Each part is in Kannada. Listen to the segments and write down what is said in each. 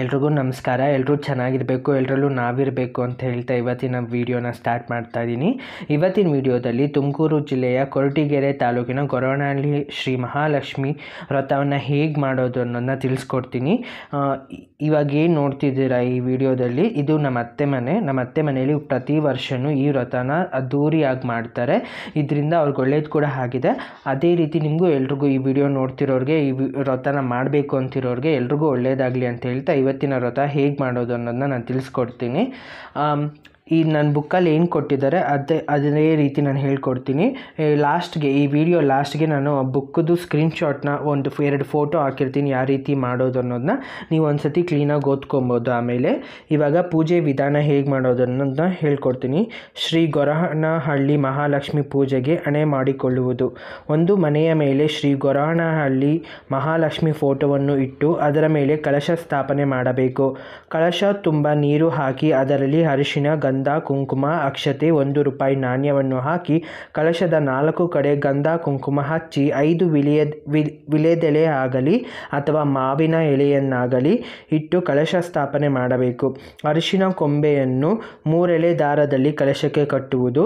ಎಲ್ರಿಗೂ ನಮಸ್ಕಾರ ಎಲ್ಲರೂ ಚೆನ್ನಾಗಿರಬೇಕು ಎಲ್ಲರಲ್ಲೂ ನಾವಿರಬೇಕು ಅಂತ ಹೇಳ್ತಾ ಇವತ್ತಿನ ವೀಡಿಯೋನ ಸ್ಟಾರ್ಟ್ ಮಾಡ್ತಾ ಇದ್ದೀನಿ ಇವತ್ತಿನ ವೀಡಿಯೋದಲ್ಲಿ ತುಮಕೂರು ಜಿಲ್ಲೆಯ ಕೊರಟಿಗೆರೆ ತಾಲೂಕಿನ ಗೊರವನಹಳ್ಳಿ ಶ್ರೀ ಮಹಾಲಕ್ಷ್ಮಿ ವ್ರತವನ್ನು ಹೇಗೆ ಮಾಡೋದು ಅನ್ನೋದನ್ನ ತಿಳಿಸ್ಕೊಡ್ತೀನಿ ಇವಾಗ ಏನು ನೋಡ್ತಿದ್ದೀರಾ ಈ ವಿಡಿಯೋದಲ್ಲಿ ಇದು ನಮ್ಮ ಅತ್ತೆ ಮನೆ ನಮ್ಮ ಅತ್ತೆ ಮನೆಯಲ್ಲಿ ಪ್ರತಿ ವರ್ಷವೂ ಈ ವ್ರತನ ಅದ್ದೂರಿಯಾಗಿ ಮಾಡ್ತಾರೆ ಇದರಿಂದ ಅವ್ರಿಗೆ ಒಳ್ಳೇದು ಕೂಡ ಆಗಿದೆ ಅದೇ ರೀತಿ ನಿಮಗೂ ಎಲ್ರಿಗೂ ಈ ವಿಡಿಯೋ ನೋಡ್ತಿರೋರಿಗೆ ಈ ವ್ರತನ ಮಾಡಬೇಕು ಅಂತಿರೋರಿಗೆ ಎಲ್ರಿಗೂ ಒಳ್ಳೇದಾಗಲಿ ಅಂತ ಹೇಳ್ತಾ ಇವತ್ತಿನ ವ್ರತ ಹೇಗೆ ಮಾಡೋದು ಅನ್ನೋದನ್ನ ನಾನು ತಿಳಿಸ್ಕೊಡ್ತೀನಿ ಈ ನನ್ನ ಬುಕ್ಕಲ್ಲಿ ಏನು ಕೊಟ್ಟಿದ್ದಾರೆ ಅದೇ ಅದೇ ರೀತಿ ನಾನು ಹೇಳ್ಕೊಡ್ತೀನಿ ಲಾಸ್ಟ್ಗೆ ಈ ವಿಡಿಯೋ ಲಾಸ್ಟ್ಗೆ ನಾನು ಬುಕ್ಕದು ಸ್ಕ್ರೀನ್ಶಾಟ್ನ ಒಂದು ಎರಡು ಫೋಟೋ ಹಾಕಿರ್ತೀನಿ ಯಾವ ರೀತಿ ಮಾಡೋದು ಅನ್ನೋದನ್ನ ನೀವು ಒಂದು ಸತಿ ಕ್ಲೀನಾಗಿ ಓದ್ಕೊಬೋದು ಆಮೇಲೆ ಇವಾಗ ಪೂಜೆ ವಿಧಾನ ಹೇಗೆ ಮಾಡೋದು ಅನ್ನೋದನ್ನ ಹೇಳ್ಕೊಡ್ತೀನಿ ಶ್ರೀ ಗೊರಹನಹಳ್ಳಿ ಮಹಾಲಕ್ಷ್ಮಿ ಪೂಜೆಗೆ ಹಣೆ ಮಾಡಿಕೊಳ್ಳುವುದು ಒಂದು ಮನೆಯ ಮೇಲೆ ಶ್ರೀ ಗೊರಹನಹಳ್ಳಿ ಮಹಾಲಕ್ಷ್ಮಿ ಫೋಟೋವನ್ನು ಇಟ್ಟು ಅದರ ಮೇಲೆ ಕಳಶ ಸ್ಥಾಪನೆ ಮಾಡಬೇಕು ಕಳಶ ತುಂಬ ನೀರು ಹಾಕಿ ಅದರಲ್ಲಿ ಅರಿಶಿನ ಗಂಧ ಕುಂಕುಮ ಅಕ್ಷತೆ ಒಂದು ರೂಪಾಯಿ ನಾಣ್ಯವನ್ನು ಹಾಕಿ ಕಲಶದ ನಾಲ್ಕು ಕಡೆ ಗಂಧ ಕುಂಕುಮ ಹಚ್ಚಿ ಐದು ವಿಲಿಯ ವಿಲೇದೆಳೆ ಆಗಲಿ ಅಥವಾ ಮಾವಿನ ಎಲೆಯನ್ನಾಗಲಿ ಇಟ್ಟು ಕಲಶ ಸ್ಥಾಪನೆ ಮಾಡಬೇಕು ಅರಿಶಿನ ಕೊಂಬೆಯನ್ನು ಮೂರೆಳೆ ದಾರದಲ್ಲಿ ಕಲಶಕ್ಕೆ ಕಟ್ಟುವುದು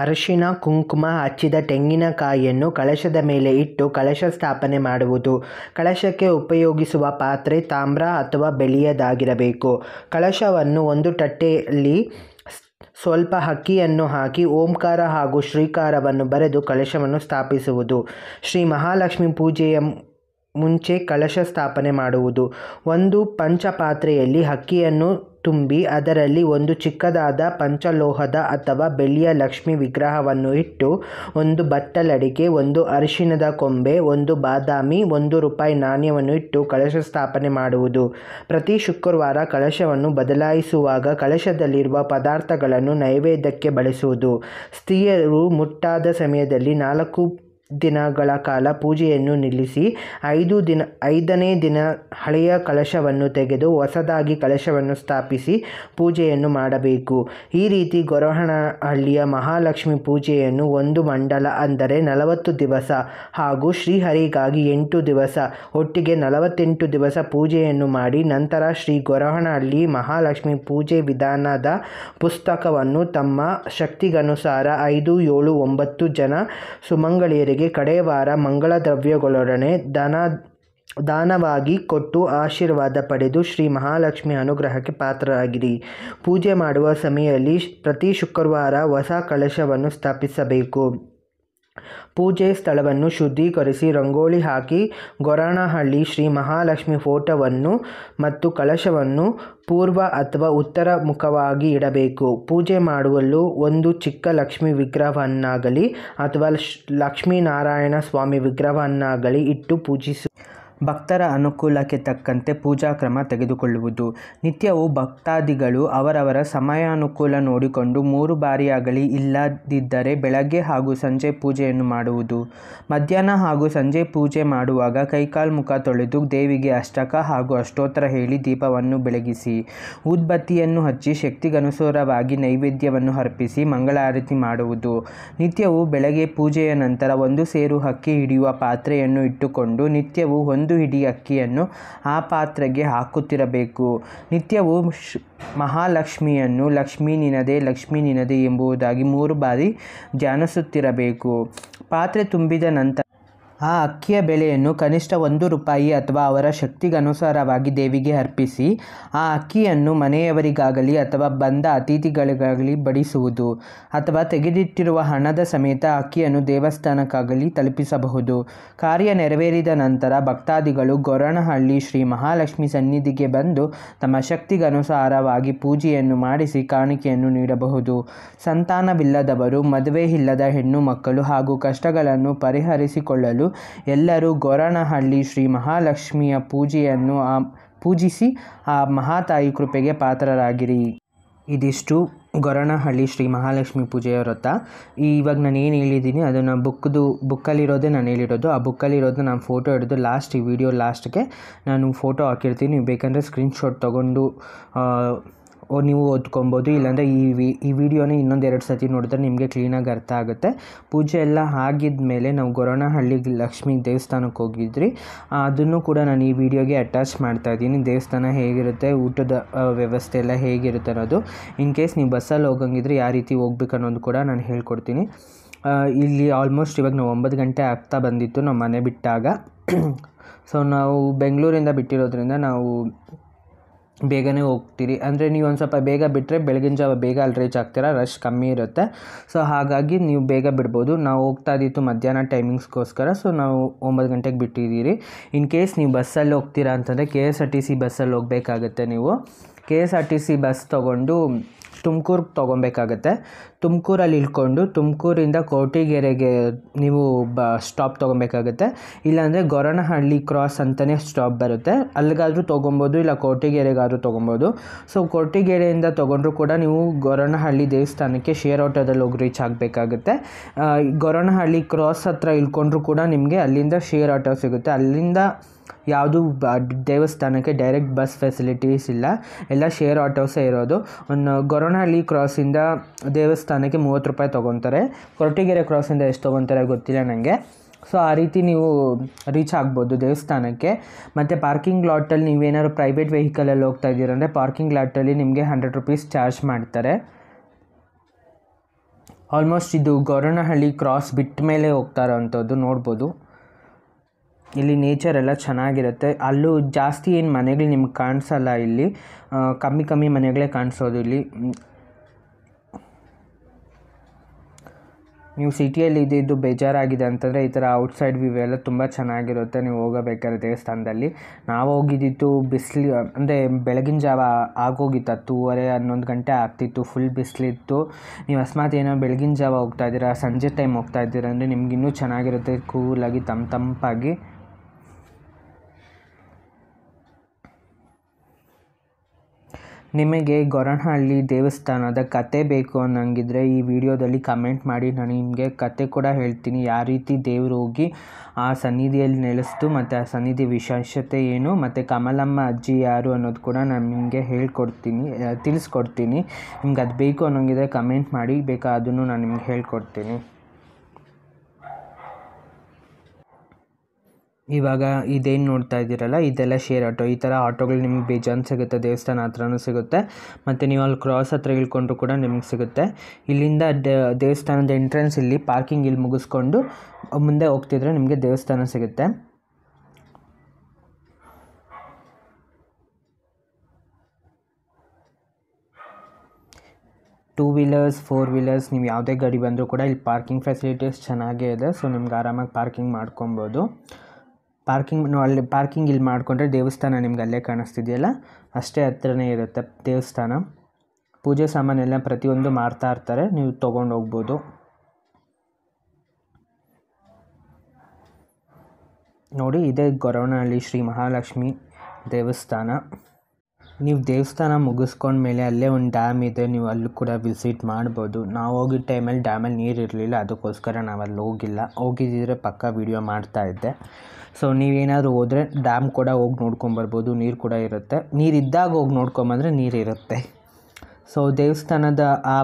ಅರಿಶಿನ ಕುಂಕುಮ ಹಚ್ಚಿದ ತೆಂಗಿನಕಾಯಿಯನ್ನು ಕಳಶದ ಮೇಲೆ ಇಟ್ಟು ಕಳಶ ಸ್ಥಾಪನೆ ಮಾಡುವುದು ಕಳಶಕ್ಕೆ ಉಪಯೋಗಿಸುವ ಪಾತ್ರೆ ತಾಮ್ರ ಅಥವಾ ಬೆಳೆಯದಾಗಿರಬೇಕು ಕಳಶವನ್ನು ಒಂದು ತಟ್ಟೆಯಲ್ಲಿ ಸ್ವಲ್ಪ ಹಕ್ಕಿಯನ್ನು ಹಾಕಿ ಓಂಕಾರ ಹಾಗೂ ಶ್ರೀಕಾರವನ್ನು ಬರೆದು ಕಳಶವನ್ನು ಸ್ಥಾಪಿಸುವುದು ಶ್ರೀ ಮಹಾಲಕ್ಷ್ಮಿ ಪೂಜೆಯ ಮುಂಚೆ ಕಳಶ ಸ್ಥಾಪನೆ ಮಾಡುವುದು ಒಂದು ಪಂಚಪಾತ್ರೆಯಲ್ಲಿ ಹಕ್ಕಿಯನ್ನು ತುಂಬಿ ಅದರಲ್ಲಿ ಒಂದು ಚಿಕ್ಕದಾದ ಪಂಚಲೋಹದ ಅಥವಾ ಬೆಳ್ಳಿಯ ಲಕ್ಷ್ಮಿ ವಿಗ್ರಹವನ್ನು ಇಟ್ಟು ಒಂದು ಬಟ್ಟಲಡಿಗೆ ಒಂದು ಅರಿಶಿಣದ ಕೊಂಬೆ ಒಂದು ಬಾದಾಮಿ ಒಂದು ರೂಪಾಯಿ ನಾಣ್ಯವನ್ನು ಇಟ್ಟು ಕಳಶ ಸ್ಥಾಪನೆ ಮಾಡುವುದು ಪ್ರತಿ ಶುಕ್ರವಾರ ಕಳಶವನ್ನು ಬದಲಾಯಿಸುವಾಗ ಕಳಶದಲ್ಲಿರುವ ಪದಾರ್ಥಗಳನ್ನು ನೈವೇದ್ಯಕ್ಕೆ ಬಳಸುವುದು ಸ್ತ್ರೀಯರು ಮುಟ್ಟಾದ ಸಮಯದಲ್ಲಿ ನಾಲ್ಕು ದಿನಗಳ ಕಾಲ ಪೂಜೆಯನ್ನು ನಿಲ್ಲಿಸಿ ಐದು ದಿನ ಐದನೇ ದಿನ ಹಳೆಯ ಕಲಶವನ್ನು ತೆಗೆದು ಹೊಸದಾಗಿ ಕಲಶವನ್ನು ಸ್ಥಾಪಿಸಿ ಪೂಜೆಯನ್ನು ಮಾಡಬೇಕು ಈ ರೀತಿ ಗೊರಹಣಹಳ್ಳಿಯ ಮಹಾಲಕ್ಷ್ಮಿ ಪೂಜೆಯನ್ನು ಒಂದು ಮಂಡಲ ಅಂದರೆ ನಲವತ್ತು ದಿವಸ ಹಾಗೂ ಶ್ರೀಹರಿಗಾಗಿ ಎಂಟು ದಿವಸ ಒಟ್ಟಿಗೆ ನಲವತ್ತೆಂಟು ದಿವಸ ಪೂಜೆಯನ್ನು ಮಾಡಿ ನಂತರ ಶ್ರೀ ಗೊರಹಣಹಳ್ಳಿ ಮಹಾಲಕ್ಷ್ಮಿ ಪೂಜೆ ವಿಧಾನದ ಪುಸ್ತಕವನ್ನು ತಮ್ಮ ಶಕ್ತಿಗನುಸಾರ ಐದು ಏಳು ಒಂಬತ್ತು ಜನ ಸುಮಂಗಳಿಯರಿಗೆ ಕಡೆಯವಾರ ಕಡೇವಾರ ಮಂಗಳ ದ್ರವ್ಯಗಳೊಡನೆ ದನ ದಾನವಾಗಿ ಕೊಟ್ಟು ಆಶೀರ್ವಾದ ಪಡೆದು ಶ್ರೀ ಮಹಾಲಕ್ಷ್ಮಿ ಅನುಗ್ರಹಕ್ಕೆ ಪಾತ್ರರಾಗಿರಿ ಪೂಜೆ ಮಾಡುವ ಸಮಯದಲ್ಲಿ ಪ್ರತಿ ಶುಕ್ರವಾರ ಹೊಸ ಕಳಶವನ್ನು ಸ್ಥಾಪಿಸಬೇಕು ಪೂಜೆ ಸ್ಥಳವನ್ನು ಶುದ್ಧೀಕರಿಸಿ ರಂಗೋಲಿ ಹಾಕಿ ಗೊರಾಣಹಳ್ಳಿ ಶ್ರೀ ಮಹಾಲಕ್ಷ್ಮಿ ಫೋಟೋವನ್ನು ಮತ್ತು ಕಲಶವನ್ನು ಪೂರ್ವ ಅಥವಾ ಉತ್ತರ ಮುಖವಾಗಿ ಇಡಬೇಕು ಪೂಜೆ ಮಾಡುವಲ್ಲೂ ಒಂದು ಚಿಕ್ಕ ಲಕ್ಷ್ಮಿ ವಿಗ್ರಹವನ್ನಾಗಲಿ ಅಥವಾ ಲಕ್ಷ್ಮೀನಾರಾಯಣ ಸ್ವಾಮಿ ವಿಗ್ರಹವನ್ನಾಗಲಿ ಇಟ್ಟು ಪೂಜಿಸು ಭಕ್ತರ ಅನುಕೂಲಕ್ಕೆ ತಕ್ಕಂತೆ ಪೂಜಾ ಕ್ರಮ ತೆಗೆದುಕೊಳ್ಳುವುದು ನಿತ್ಯವೂ ಭಕ್ತಾದಿಗಳು ಅವರವರ ಸಮಯಾನುಕೂಲ ನೋಡಿಕೊಂಡು ಮೂರು ಬಾರಿಯಾಗಲಿ ಇಲ್ಲದಿದ್ದರೆ ಬೆಳಗ್ಗೆ ಹಾಗೂ ಸಂಜೆ ಪೂಜೆಯನ್ನು ಮಾಡುವುದು ಮಧ್ಯಾಹ್ನ ಹಾಗೂ ಸಂಜೆ ಪೂಜೆ ಮಾಡುವಾಗ ಕೈಕಾಲ್ ಮುಖ ತೊಳೆದು ದೇವಿಗೆ ಅಷ್ಟಕ ಹಾಗೂ ಅಷ್ಟೋತ್ತರ ಹೇಳಿ ದೀಪವನ್ನು ಬೆಳಗಿಸಿ ಉದ್ಬತ್ತಿಯನ್ನು ಹಚ್ಚಿ ಶಕ್ತಿಗನುಸಾರವಾಗಿ ನೈವೇದ್ಯವನ್ನು ಅರ್ಪಿಸಿ ಮಂಗಳಾರತಿ ಮಾಡುವುದು ನಿತ್ಯವೂ ಬೆಳಗ್ಗೆ ಪೂಜೆಯ ನಂತರ ಒಂದು ಸೇರು ಹಕ್ಕಿ ಹಿಡಿಯುವ ಪಾತ್ರೆಯನ್ನು ಇಟ್ಟುಕೊಂಡು ನಿತ್ಯವೂ ಒಂದು ಒಂದು ಹಿಡಿ ಅಕ್ಕಿಯನ್ನು ಆ ಪಾತ್ರೆಗೆ ಹಾಕುತ್ತಿರಬೇಕು ನಿತ್ಯವೂ ಮಹಾಲಕ್ಷ್ಮಿಯನ್ನು ಲಕ್ಷ್ಮೀ ನಿನದೇ ಲಕ್ಷ್ಮೀ ಎಂಬುದಾಗಿ ಮೂರು ಬಾರಿ ಜಾನಿಸುತ್ತಿರಬೇಕು ಪಾತ್ರೆ ತುಂಬಿದ ನಂತರ ಆ ಅಕ್ಕಿಯ ಬೆಲೆಯನ್ನು ಕನಿಷ್ಠ ಒಂದು ರೂಪಾಯಿ ಅಥವಾ ಅವರ ಶಕ್ತಿಗನುಸಾರವಾಗಿ ದೇವಿಗೆ ಅರ್ಪಿಸಿ ಆ ಅಕ್ಕಿಯನ್ನು ಮನೆಯವರಿಗಾಗಲಿ ಅಥವಾ ಬಂದ ಅತಿಥಿಗಳಿಗಾಗಲಿ ಬಡಿಸುವುದು ಅಥವಾ ತೆಗೆದಿಟ್ಟಿರುವ ಹಣದ ಸಮೇತ ಅಕ್ಕಿಯನ್ನು ದೇವಸ್ಥಾನಕ್ಕಾಗಲಿ ತಲುಪಿಸಬಹುದು ಕಾರ್ಯ ನೆರವೇರಿದ ನಂತರ ಭಕ್ತಾದಿಗಳು ಗೊರಣಹಳ್ಳಿ ಶ್ರೀ ಮಹಾಲಕ್ಷ್ಮಿ ಸನ್ನಿಧಿಗೆ ಬಂದು ತಮ್ಮ ಶಕ್ತಿಗನುಸಾರವಾಗಿ ಪೂಜೆಯನ್ನು ಮಾಡಿಸಿ ಕಾಣಿಕೆಯನ್ನು ನೀಡಬಹುದು ಸಂತಾನವಿಲ್ಲದವರು ಮದುವೆ ಇಲ್ಲದ ಹೆಣ್ಣು ಮಕ್ಕಳು ಹಾಗೂ ಕಷ್ಟಗಳನ್ನು ಪರಿಹರಿಸಿಕೊಳ್ಳಲು ಎಲ್ಲರೂ ಗೊರಣಹಳ್ಳಿ ಶ್ರೀ ಮಹಾಲಕ್ಷ್ಮಿಯ ಪೂಜೆಯನ್ನು ಆ ಪೂಜಿಸಿ ಆ ಮಹಾತಾಯಿ ಕೃಪೆಗೆ ಪಾತ್ರರಾಗಿರಿ ಇದಿಷ್ಟು ಗೊರಣಹಳ್ಳಿ ಶ್ರೀ ಮಹಾಲಕ್ಷ್ಮಿ ಪೂಜೆಯ ವ್ರತ ಇವಾಗ ನಾನು ಏನು ಹೇಳಿದ್ದೀನಿ ಅದನ್ನು ಬುಕ್ದು ಬುಕ್ಕಲ್ಲಿರೋದೇ ನಾನು ಹೇಳಿರೋದು ಆ ಬುಕ್ಕಲ್ಲಿರೋದು ನಾನು ಫೋಟೋ ಹಿಡಿದು ಲಾಸ್ಟ್ ಈ ವಿಡಿಯೋ ಲಾಸ್ಟ್ಗೆ ನಾನು ಫೋಟೋ ಹಾಕಿರ್ತೀನಿ ಬೇಕಂದರೆ ಸ್ಕ್ರೀನ್ಶಾಟ್ ತೊಗೊಂಡು ನೀವು ಓದ್ಕೊಬೋದು ಇಲ್ಲಾಂದರೆ ಈ ವಿ ಈ ವಿಡಿಯೋನ ಇನ್ನೊಂದೆರಡು ಸತಿ ನೋಡಿದ್ರೆ ನಿಮಗೆ ಕ್ಲೀನಾಗಿ ಅರ್ಥ ಆಗುತ್ತೆ ಪೂಜೆ ಎಲ್ಲ ಆಗಿದ ಮೇಲೆ ನಾವು ಹಳ್ಳಿ ಲಕ್ಷ್ಮಿ ದೇವಸ್ಥಾನಕ್ಕೆ ಹೋಗಿದ್ರಿ ಅದನ್ನು ಕೂಡ ನಾನು ಈ ವಿಡಿಯೋಗೆ ಅಟ್ಯಾಚ್ ಮಾಡ್ತಾ ಇದ್ದೀನಿ ದೇವಸ್ಥಾನ ಹೇಗಿರುತ್ತೆ ಊಟದ ವ್ಯವಸ್ಥೆ ಎಲ್ಲ ಹೇಗಿರುತ್ತೆ ಅನ್ನೋದು ಇನ್ ಕೇಸ್ ನೀವು ಬಸ್ಸಲ್ಲಿ ಹೋಗಂಗಿದ್ರೆ ಯಾವ ರೀತಿ ಹೋಗ್ಬೇಕು ಅನ್ನೋದು ಕೂಡ ನಾನು ಹೇಳ್ಕೊಡ್ತೀನಿ ಇಲ್ಲಿ ಆಲ್ಮೋಸ್ಟ್ ಇವಾಗ ನಾವು ಒಂಬತ್ತು ಗಂಟೆ ಆಗ್ತಾ ಬಂದಿತ್ತು ನಮ್ಮ ಮನೆ ಬಿಟ್ಟಾಗ ಸೊ ನಾವು ಬೆಂಗಳೂರಿಂದ ಬಿಟ್ಟಿರೋದ್ರಿಂದ ನಾವು ಬೇಗನೆ ಹೋಗ್ತೀರಿ ಅಂದರೆ ನೀವು ಒಂದು ಸ್ವಲ್ಪ ಬೇಗ ಬಿಟ್ಟರೆ ಬೆಳಗಿನ ಜಾವ ಬೇಗ ಅಲ್ಲಿ ರೀಚ್ ಆಗ್ತೀರಾ ರಶ್ ಕಮ್ಮಿ ಇರುತ್ತೆ ಸೊ ಹಾಗಾಗಿ ನೀವು ಬೇಗ ಬಿಡ್ಬೋದು ನಾವು ಹೋಗ್ತಾ ಇದ್ದಿತ್ತು ಮಧ್ಯಾಹ್ನ ಟೈಮಿಂಗ್ಸ್ಗೋಸ್ಕರ ಸೊ ನಾವು ಒಂಬತ್ತು ಗಂಟೆಗೆ ಬಿಟ್ಟಿದ್ದೀರಿ ಇನ್ ಕೇಸ್ ನೀವು ಬಸ್ಸಲ್ಲಿ ಹೋಗ್ತೀರಾ ಅಂತಂದರೆ K S R T C ಬಸ್ಸಲ್ಲಿ ಹೋಗಬೇಕಾಗತ್ತೆ ನೀವು K S R T C bus ತೊಗೊಂಡು ತುಮಕೂರು ತೊಗೊಬೇಕಾಗತ್ತೆ ತುಮಕೂರಲ್ಲಿ ಇಳ್ಕೊಂಡು ತುಮಕೂರಿಂದ ಕೋಟಿಗೆರೆಗೆ ನೀವು ಬ ಸ್ಟಾಪ್ ತೊಗೊಬೇಕಾಗತ್ತೆ ಇಲ್ಲಾಂದರೆ ಗೊರಣಹಳ್ಳಿ ಕ್ರಾಸ್ ಅಂತಲೇ ಸ್ಟಾಪ್ ಬರುತ್ತೆ ಅಲ್ಲಿಗಾದ್ರೂ ತೊಗೊಬೋದು ಇಲ್ಲ ಕೋಟಿಗೆರೆಗಾದರೂ ತೊಗೊಬೋದು ಸೊ ಕೋಟಿಗೆರೆಯಿಂದ ತೊಗೊಂಡ್ರೂ ಕೂಡ ನೀವು ಗೊರಣಹಳ್ಳಿ ದೇವಸ್ಥಾನಕ್ಕೆ ಶೇರ್ ಆಟೋದಲ್ಲಿ ಹೋಗಿ ರೀಚ್ ಆಗಬೇಕಾಗತ್ತೆ ಗೊರನಹಳ್ಳಿ ಕ್ರಾಸ್ ಹತ್ರ ಇಳ್ಕೊಂಡ್ರೂ ಕೂಡ ನಿಮಗೆ ಅಲ್ಲಿಂದ ಶೇರ್ ಆಟೋ ಸಿಗುತ್ತೆ ಅಲ್ಲಿಂದ ಯಾವುದು ಬ ದೇವಸ್ಥಾನಕ್ಕೆ ಡೈರೆಕ್ಟ್ ಬಸ್ ಫೆಸಿಲಿಟೀಸ್ ಇಲ್ಲ ಎಲ್ಲ ಶೇರ್ ಆಟೋಸೇ ಇರೋದು ಒಂದು ಗೊರವನಹಳ್ಳಿ ಕ್ರಾಸಿಂದ ದೇವಸ್ಥಾನಕ್ಕೆ ಮೂವತ್ತು ರೂಪಾಯಿ ತೊಗೊತಾರೆ ಕೊರಟಿಗೆರೆ ಕ್ರಾಸಿಂದ ಎಷ್ಟು ತೊಗೊತಾರೆ ಗೊತ್ತಿಲ್ಲ ನನಗೆ ಸೊ ಆ ರೀತಿ ನೀವು ರೀಚ್ ಆಗ್ಬೋದು ದೇವಸ್ಥಾನಕ್ಕೆ ಮತ್ತು ಪಾರ್ಕಿಂಗ್ ಲಾಟಲ್ಲಿ ನೀವೇನಾದ್ರು ಪ್ರೈವೇಟ್ ವೆಹಿಕಲಲ್ಲಿ ಹೋಗ್ತಾ ಇದ್ದೀರಂದರೆ ಪಾರ್ಕಿಂಗ್ ಲಾಟಲ್ಲಿ ನಿಮಗೆ ಹಂಡ್ರೆಡ್ ರುಪೀಸ್ ಚಾರ್ಜ್ ಮಾಡ್ತಾರೆ ಆಲ್ಮೋಸ್ಟ್ ಇದು ಗೊರವನಹಳ್ಳಿ ಕ್ರಾಸ್ ಬಿಟ್ಟ ಮೇಲೆ ಹೋಗ್ತಾ ಅಂಥದ್ದು ನೋಡ್ಬೋದು ಇಲ್ಲಿ ನೇಚರ್ ಎಲ್ಲ ಚೆನ್ನಾಗಿರುತ್ತೆ ಅಲ್ಲೂ ಜಾಸ್ತಿ ಏನು ಮನೆಗಳು ನಿಮ್ಗೆ ಕಾಣಿಸಲ್ಲ ಇಲ್ಲಿ ಕಮ್ಮಿ ಕಮ್ಮಿ ಮನೆಗಳೇ ಕಾಣಿಸೋದು ಇಲ್ಲಿ ನೀವು ಸಿಟಿಯಲ್ಲಿ ಇದ್ದಿದ್ದು ಬೇಜಾರಾಗಿದೆ ಅಂತಂದರೆ ಈ ಥರ ಔಟ್ಸೈಡ್ ವ್ಯೂ ಎಲ್ಲ ತುಂಬ ಚೆನ್ನಾಗಿರುತ್ತೆ ನೀವು ಹೋಗಬೇಕಾದ್ರೆ ದೇವಸ್ಥಾನದಲ್ಲಿ ನಾವು ಹೋಗಿದ್ದಿತ್ತು ಬಿಸಿಲು ಅಂದರೆ ಬೆಳಗಿನ ಜಾವ ಆಗೋಗಿತ್ತು ಹತ್ತೂವರೆ ಹನ್ನೊಂದು ಗಂಟೆ ಆಗ್ತಿತ್ತು ಫುಲ್ ಬಿಸಿಲಿತ್ತು ನೀವು ಅಸ್ಮಾತ್ ಏನೋ ಬೆಳಗಿನ ಜಾವ ಹೋಗ್ತಾ ಇದ್ದೀರಾ ಸಂಜೆ ಟೈಮ್ ಹೋಗ್ತಾ ಇದ್ದೀರಾ ಅಂದರೆ ನಿಮ್ಗೆ ಚೆನ್ನಾಗಿರುತ್ತೆ ಕೂಲಾಗಿ ತಂಪು ತಂಪಾಗಿ ನಿಮಗೆ ಗೊರನಹಳ್ಳಿ ದೇವಸ್ಥಾನದ ಕತೆ ಬೇಕು ಅನ್ನಂಗಿದ್ರೆ ಈ ವಿಡಿಯೋದಲ್ಲಿ ಕಮೆಂಟ್ ಮಾಡಿ ನಾನು ನಿಮಗೆ ಕತೆ ಕೂಡ ಹೇಳ್ತೀನಿ ಯಾವ ರೀತಿ ದೇವರು ಹೋಗಿ ಆ ಸನ್ನಿಧಿಯಲ್ಲಿ ನೆಲೆಸ್ತು ಮತ್ತು ಆ ಸನ್ನಿಧಿ ವಿಶೇಷತೆ ಏನು ಮತ್ತು ಕಮಲಮ್ಮ ಅಜ್ಜಿ ಯಾರು ಅನ್ನೋದು ಕೂಡ ನಾನು ನಿಮಗೆ ಹೇಳ್ಕೊಡ್ತೀನಿ ತಿಳಿಸ್ಕೊಡ್ತೀನಿ ನಿಮ್ಗೆ ಅದು ಬೇಕು ಅನ್ನೋಂಗಿದ್ರೆ ಕಮೆಂಟ್ ಮಾಡಿ ಬೇಕಾ ಅದನ್ನು ನಾನು ನಿಮ್ಗೆ ಹೇಳ್ಕೊಡ್ತೀನಿ ಇವಾಗ ಇದೇನು ನೋಡ್ತಾ ಇದ್ದೀರಲ್ಲ ಇದೆಲ್ಲ ಶೇರ್ ಆಟೋ ಈ ಥರ ಆಟೋಗಳು ನಿಮ್ಗೆ ಬೇಜಾನ್ ಸಿಗುತ್ತೆ ದೇವಸ್ಥಾನ ಹತ್ರನೂ ಸಿಗುತ್ತೆ ಮತ್ತು ನೀವು ಅಲ್ಲಿ ಕ್ರಾಸ್ ಹತ್ರ ಇಳ್ಕೊಂಡ್ರು ಕೂಡ ನಿಮಗೆ ಸಿಗುತ್ತೆ ಇಲ್ಲಿಂದ ದೇವಸ್ಥಾನದ ಎಂಟ್ರೆನ್ಸ್ ಇಲ್ಲಿ ಪಾರ್ಕಿಂಗ್ ಇಲ್ಲಿ ಮುಗಿಸ್ಕೊಂಡು ಮುಂದೆ ಹೋಗ್ತಿದ್ರೆ ನಿಮಗೆ ದೇವಸ್ಥಾನ ಸಿಗುತ್ತೆ ಟೂ ವೀಲರ್ಸ್ ಫೋರ್ ವೀಲರ್ಸ್ ನೀವು ಯಾವುದೇ ಗಾಡಿ ಬಂದರೂ ಕೂಡ ಇಲ್ಲಿ ಪಾರ್ಕಿಂಗ್ ಫೆಸಿಲಿಟೀಸ್ ಚೆನ್ನಾಗೇ ಇದೆ ಸೊ ನಿಮ್ಗೆ ಆರಾಮಾಗಿ ಪಾರ್ಕಿಂಗ್ ಮಾಡ್ಕೊಬೋದು ಪಾರ್ಕಿಂಗ್ ಅಲ್ಲಿ ಪಾರ್ಕಿಂಗ್ ಇಲ್ಲಿ ಮಾಡಿಕೊಂಡ್ರೆ ದೇವಸ್ಥಾನ ನಿಮ್ಗೆ ಅಲ್ಲೇ ಕಾಣಿಸ್ತಿದೆಯಲ್ಲ ಅಷ್ಟೇ ಹತ್ರನೇ ಇರುತ್ತೆ ದೇವಸ್ಥಾನ ಪೂಜೆ ಸಾಮಾನೆಲ್ಲ ಪ್ರತಿಯೊಂದು ಮಾರ್ತಾ ಇರ್ತಾರೆ ನೀವು ತೊಗೊಂಡು ಹೋಗ್ಬೋದು ನೋಡಿ ಇದೇ ಗೊರವನಹಳ್ಳಿ ಶ್ರೀ ಮಹಾಲಕ್ಷ್ಮಿ ದೇವಸ್ಥಾನ ನೀವು ದೇವಸ್ಥಾನ ಮುಗಿಸ್ಕೊಂಡ್ಮೇಲೆ ಮೇಲೆ ಅಲ್ಲೇ ಒಂದು ಡ್ಯಾಮ್ ಇದೆ ನೀವು ಅಲ್ಲಿ ಕೂಡ ವಿಸಿಟ್ ಮಾಡ್ಬೋದು ನಾವು ಹೋಗಿದ್ದ ಟೈಮಲ್ಲಿ ಡ್ಯಾಮಲ್ಲಿ ನೀರು ಇರಲಿಲ್ಲ ಅದಕ್ಕೋಸ್ಕರ ನಾವು ಅಲ್ಲಿ ಹೋಗಿಲ್ಲ ಹೋಗಿದ್ದಿದ್ರೆ ಪಕ್ಕಾ ವೀಡಿಯೋ ಇದ್ದೆ ಸೊ ನೀವೇನಾದರೂ ಹೋದರೆ ಡ್ಯಾಮ್ ಕೂಡ ಹೋಗಿ ನೋಡ್ಕೊಂಬರ್ಬೋದು ನೀರು ಕೂಡ ಇರುತ್ತೆ ನೀರು ಇದ್ದಾಗ ಹೋಗಿ ನೋಡ್ಕೊಂಬಂದರೆ ನೀರು ಇರುತ್ತೆ ಸೊ ದೇವಸ್ಥಾನದ ಆ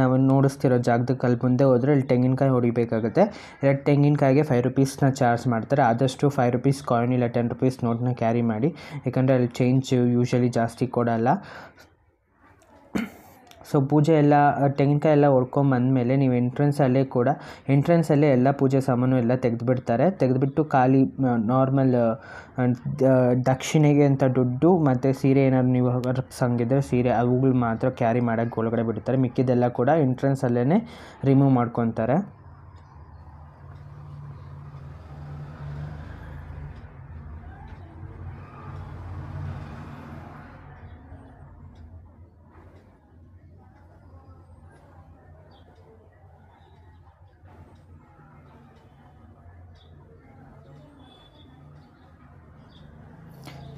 ನಾವು ನೋಡಿಸ್ತಿರೋ ಜಾಗದ ಕಲ್ ಮುಂದೆ ಹೋದರೆ ಅಲ್ಲಿ ತೆಂಗಿನಕಾಯಿ ಹೊಡಿಬೇಕಾಗುತ್ತೆ ಎರಡು ತೆಂಗಿನಕಾಯಿಗೆ ಫೈವ್ ರುಪೀಸ್ನ ಚಾರ್ಜ್ ಮಾಡ್ತಾರೆ ಆದಷ್ಟು ಫೈವ್ ರುಪೀಸ್ ಕಾಯಿನ್ ಇಲ್ಲ ಟೆನ್ ರುಪೀಸ್ ನೋಟ್ನ ಕ್ಯಾರಿ ಮಾಡಿ ಯಾಕಂದರೆ ಅಲ್ಲಿ ಚೇಂಜ್ ಯೂಶಲಿ ಜಾಸ್ತಿ ಕೊಡಲ್ಲ ಸೊ ಪೂಜೆ ಎಲ್ಲ ತೆಂಗಿನಕಾಯಿ ಎಲ್ಲ ಒಡ್ಕೊಂಬಂದಮೇಲೆ ನೀವು ಎಂಟ್ರೆನ್ಸಲ್ಲೇ ಕೂಡ ಎಂಟ್ರೆನ್ಸಲ್ಲೇ ಎಲ್ಲ ಪೂಜೆ ಸಾಮಾನು ಎಲ್ಲ ತೆಗೆದುಬಿಡ್ತಾರೆ ತೆಗೆದುಬಿಟ್ಟು ಖಾಲಿ ನಾರ್ಮಲ್ ದಕ್ಷಿಣೆಗೆ ಅಂತ ದುಡ್ಡು ಮತ್ತು ಸೀರೆ ಏನಾದ್ರು ನೀವು ಸಂಗಿದ್ರೆ ಸೀರೆ ಅವುಗಳು ಮಾತ್ರ ಕ್ಯಾರಿ ಮಾಡೋಕ್ಕೆ ಒಳಗಡೆ ಬಿಡ್ತಾರೆ ಮಿಕ್ಕಿದ್ದೆಲ್ಲ ಕೂಡ ಎಂಟ್ರೆನ್ಸಲ್ಲೇ ರಿಮೂವ್ ಮಾಡ್ಕೊತಾರೆ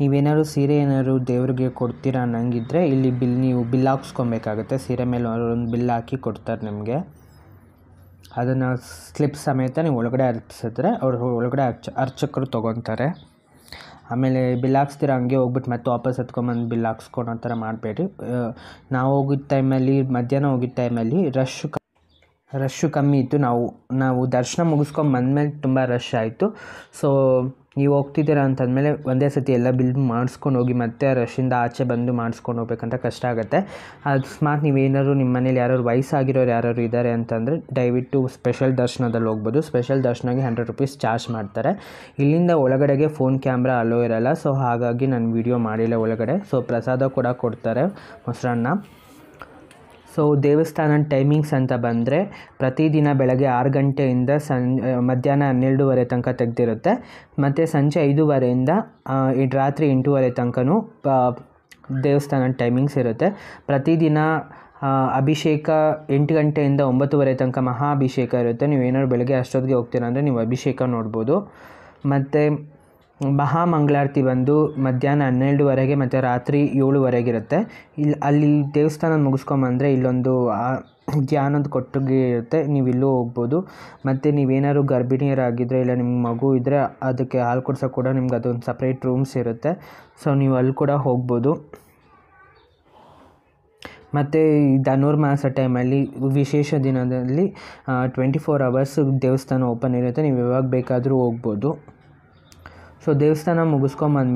ನೀವೇನಾದ್ರು ಸೀರೆ ಏನಾದ್ರು ದೇವರಿಗೆ ಕೊಡ್ತೀರ ಅನ್ನಂಗಿದ್ರೆ ಇಲ್ಲಿ ಬಿಲ್ ನೀವು ಬಿಲ್ ಹಾಕ್ಸ್ಕೊಬೇಕಾಗತ್ತೆ ಸೀರೆ ಮೇಲೆ ಒಂದು ಬಿಲ್ ಹಾಕಿ ಕೊಡ್ತಾರೆ ನಿಮಗೆ ಅದನ್ನು ಸ್ಲಿಪ್ ಸಮೇತ ನೀವು ಒಳಗಡೆ ಅರ್ಪಿಸಿದ್ರೆ ಅವರು ಒಳಗಡೆ ಅರ್ಚ ಅರ್ಚಕರು ತೊಗೊತಾರೆ ಆಮೇಲೆ ಬಿಲ್ ಹಾಕ್ಸ್ತೀರ ಹಂಗೆ ಹೋಗ್ಬಿಟ್ಟು ಮತ್ತೆ ವಾಪಸ್ ಎತ್ಕೊಂಬಂದು ಬಿಲ್ ಹಾಕ್ಸ್ಕೊಳೋ ಥರ ಮಾಡಬೇಡಿ ನಾವು ಹೋಗಿದ್ದ ಟೈಮಲ್ಲಿ ಮಧ್ಯಾಹ್ನ ಹೋಗಿದ್ದ ಟೈಮಲ್ಲಿ ರಶ್ ರಶ್ಶು ಕಮ್ಮಿ ಇತ್ತು ನಾವು ನಾವು ದರ್ಶನ ಮುಗಿಸ್ಕೊಂಡು ಮೇಲೆ ತುಂಬ ರಶ್ ಆಯಿತು ಸೊ ನೀವು ಹೋಗ್ತಿದ್ದೀರಾ ಅಂತಂದಮೇಲೆ ಒಂದೇ ಸತಿ ಎಲ್ಲ ಬಿಲ್ ಮಾಡಿಸ್ಕೊಂಡು ಹೋಗಿ ಮತ್ತೆ ರಶಿಂದ ಆಚೆ ಬಂದು ಮಾಡಿಸ್ಕೊಂಡು ಹೋಗ್ಬೇಕಂತ ಕಷ್ಟ ಆಗುತ್ತೆ ಅಕಸ್ಮಾತ್ ನೀವು ನಿಮ್ಮ ಮನೇಲಿ ಯಾರಾದ್ರು ವಯಸ್ಸಾಗಿರೋರು ಯಾರು ಇದ್ದಾರೆ ಅಂತಂದರೆ ದಯವಿಟ್ಟು ಸ್ಪೆಷಲ್ ದರ್ಶನದಲ್ಲಿ ಹೋಗ್ಬೋದು ಸ್ಪೆಷಲ್ ದರ್ಶನಗೆ ಹಂಡ್ರೆಡ್ ರುಪೀಸ್ ಚಾರ್ಜ್ ಮಾಡ್ತಾರೆ ಇಲ್ಲಿಂದ ಒಳಗಡೆಗೆ ಫೋನ್ ಕ್ಯಾಮ್ರಾ ಅಲೋ ಇರಲ್ಲ ಸೊ ಹಾಗಾಗಿ ನಾನು ವೀಡಿಯೋ ಮಾಡಿಲ್ಲ ಒಳಗಡೆ ಸೊ ಪ್ರಸಾದ ಕೂಡ ಕೊಡ್ತಾರೆ ಮೊಸರನ್ನ ಸೊ ದೇವಸ್ಥಾನ ಟೈಮಿಂಗ್ಸ್ ಅಂತ ಬಂದರೆ ಪ್ರತಿದಿನ ಬೆಳಗ್ಗೆ ಆರು ಗಂಟೆಯಿಂದ ಸಂ ಮಧ್ಯಾಹ್ನ ಹನ್ನೆರಡೂವರೆ ತನಕ ತೆಗೆದಿರುತ್ತೆ ಮತ್ತು ಸಂಜೆ ಐದೂವರೆಯಿಂದ ರಾತ್ರಿ ಎಂಟೂವರೆ ತನಕನೂ ದೇವಸ್ಥಾನದ ಟೈಮಿಂಗ್ಸ್ ಇರುತ್ತೆ ಪ್ರತಿದಿನ ಅಭಿಷೇಕ ಎಂಟು ಗಂಟೆಯಿಂದ ಒಂಬತ್ತುವರೆ ತನಕ ಮಹಾ ಅಭಿಷೇಕ ಇರುತ್ತೆ ನೀವು ಏನಾದ್ರು ಬೆಳಗ್ಗೆ ಅಷ್ಟೊತ್ತಿಗೆ ಹೋಗ್ತೀರ ಅಂದರೆ ನೀವು ಅಭಿಷೇಕ ನೋಡ್ಬೋದು ಮತ್ತು ಮಹಾಮಂಗಳಾರತಿ ಬಂದು ಮಧ್ಯಾಹ್ನ ಹನ್ನೆರಡುವರೆಗೆ ಮತ್ತು ರಾತ್ರಿ ಇರುತ್ತೆ ಇಲ್ಲಿ ಅಲ್ಲಿ ದೇವಸ್ಥಾನ ಮುಗಿಸ್ಕೊಂಬಂದರೆ ಇಲ್ಲೊಂದು ಧ್ಯಾನದ ಕೊಟ್ಟಿಗೆ ಇರುತ್ತೆ ನೀವು ಇಲ್ಲೂ ಹೋಗ್ಬೋದು ಮತ್ತು ನೀವೇನಾದ್ರು ಗರ್ಭಿಣಿಯರಾಗಿದ್ದರೆ ಇಲ್ಲ ನಿಮ್ಮ ಮಗು ಇದ್ದರೆ ಅದಕ್ಕೆ ಹಾಲು ಕೊಡ್ಸೋಕೆ ಕೂಡ ನಿಮ್ಗೆ ಅದೊಂದು ಸಪ್ರೇಟ್ ರೂಮ್ಸ್ ಇರುತ್ತೆ ಸೊ ನೀವು ಅಲ್ಲಿ ಕೂಡ ಹೋಗ್ಬೋದು ಮತ್ತು ಈ ಧನುರ್ಮಾಸ ಟೈಮಲ್ಲಿ ವಿಶೇಷ ದಿನದಲ್ಲಿ ಟ್ವೆಂಟಿ ಫೋರ್ ಅವರ್ಸ್ ದೇವಸ್ಥಾನ ಓಪನ್ ಇರುತ್ತೆ ನೀವು ಯಾವಾಗ ಬೇಕಾದರೂ ಹೋಗ್ಬೋದು ಸೊ ದೇವಸ್ಥಾನ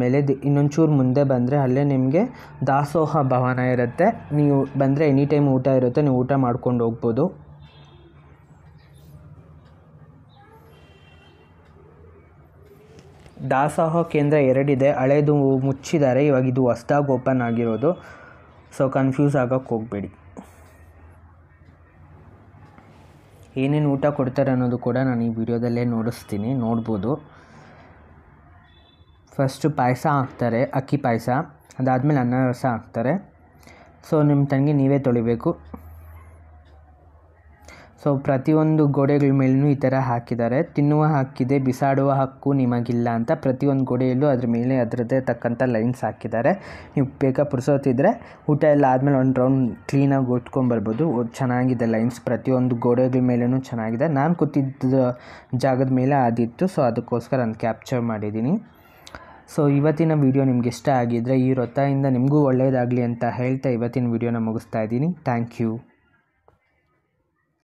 ಮೇಲೆ ದಿ ಇನ್ನೊಂಚೂರು ಮುಂದೆ ಬಂದರೆ ಅಲ್ಲೇ ನಿಮಗೆ ದಾಸೋಹ ಭವನ ಇರುತ್ತೆ ನೀವು ಬಂದರೆ ಎನಿ ಟೈಮ್ ಊಟ ಇರುತ್ತೆ ನೀವು ಊಟ ಮಾಡ್ಕೊಂಡು ಹೋಗ್ಬೋದು ದಾಸೋಹ ಕೇಂದ್ರ ಎರಡಿದೆ ಹಳೇದು ಮುಚ್ಚಿದ್ದಾರೆ ಇವಾಗ ಇದು ಹೊಸ್ದಾಗಿ ಓಪನ್ ಆಗಿರೋದು ಸೊ ಕನ್ಫ್ಯೂಸ್ ಆಗೋಕ್ಕೆ ಹೋಗಬೇಡಿ ಏನೇನು ಊಟ ಕೊಡ್ತಾರೆ ಅನ್ನೋದು ಕೂಡ ನಾನು ಈ ವಿಡಿಯೋದಲ್ಲೇ ನೋಡಿಸ್ತೀನಿ ನೋಡ್ಬೋದು ಫಸ್ಟು ಪಾಯಸ ಹಾಕ್ತಾರೆ ಅಕ್ಕಿ ಪಾಯಸ ಅದಾದಮೇಲೆ ಅನ್ನ ರಸ ಹಾಕ್ತಾರೆ ಸೊ ನಿಮ್ಮ ತಂಗಿ ನೀವೇ ತೊಳಿಬೇಕು ಸೊ ಪ್ರತಿಯೊಂದು ಗೋಡೆಗಳ ಮೇಲೂ ಈ ಥರ ಹಾಕಿದ್ದಾರೆ ತಿನ್ನುವ ಹಕ್ಕಿದೆ ಬಿಸಾಡುವ ಹಕ್ಕು ನಿಮಗಿಲ್ಲ ಅಂತ ಪ್ರತಿಯೊಂದು ಗೋಡೆಯಲ್ಲೂ ಅದ್ರ ಮೇಲೆ ಅದರದ್ದೇ ತಕ್ಕಂಥ ಲೈನ್ಸ್ ಹಾಕಿದ್ದಾರೆ ನೀವು ಬೇಗ ಪುರ್ಸೋತಿದ್ರೆ ಊಟ ಎಲ್ಲ ಆದಮೇಲೆ ಒಂದು ರೌಂಡ್ ಕ್ಲೀನಾಗಿ ಓದ್ಕೊಂಬರ್ಬೋದು ಚೆನ್ನಾಗಿದೆ ಲೈನ್ಸ್ ಪ್ರತಿಯೊಂದು ಗೋಡೆಗಳ ಮೇಲೂ ಚೆನ್ನಾಗಿದೆ ನಾನು ಕೂತಿದ್ದ ಜಾಗದ ಮೇಲೆ ಆದಿತ್ತು ಸೊ ಅದಕ್ಕೋಸ್ಕರ ನಾನು ಕ್ಯಾಪ್ಚರ್ ಮಾಡಿದ್ದೀನಿ ಸೊ ಇವತ್ತಿನ ವಿಡಿಯೋ ನಿಮ್ಗೆ ಇಷ್ಟ ಆಗಿದ್ದರೆ ಈ ವೃತ್ತದಿಂದ ನಿಮಗೂ ಒಳ್ಳೆಯದಾಗಲಿ ಅಂತ ಹೇಳ್ತಾ ಇವತ್ತಿನ ವಿಡಿಯೋನ ಮುಗಿಸ್ತಾ ಇದ್ದೀನಿ ಥ್ಯಾಂಕ್ ಯು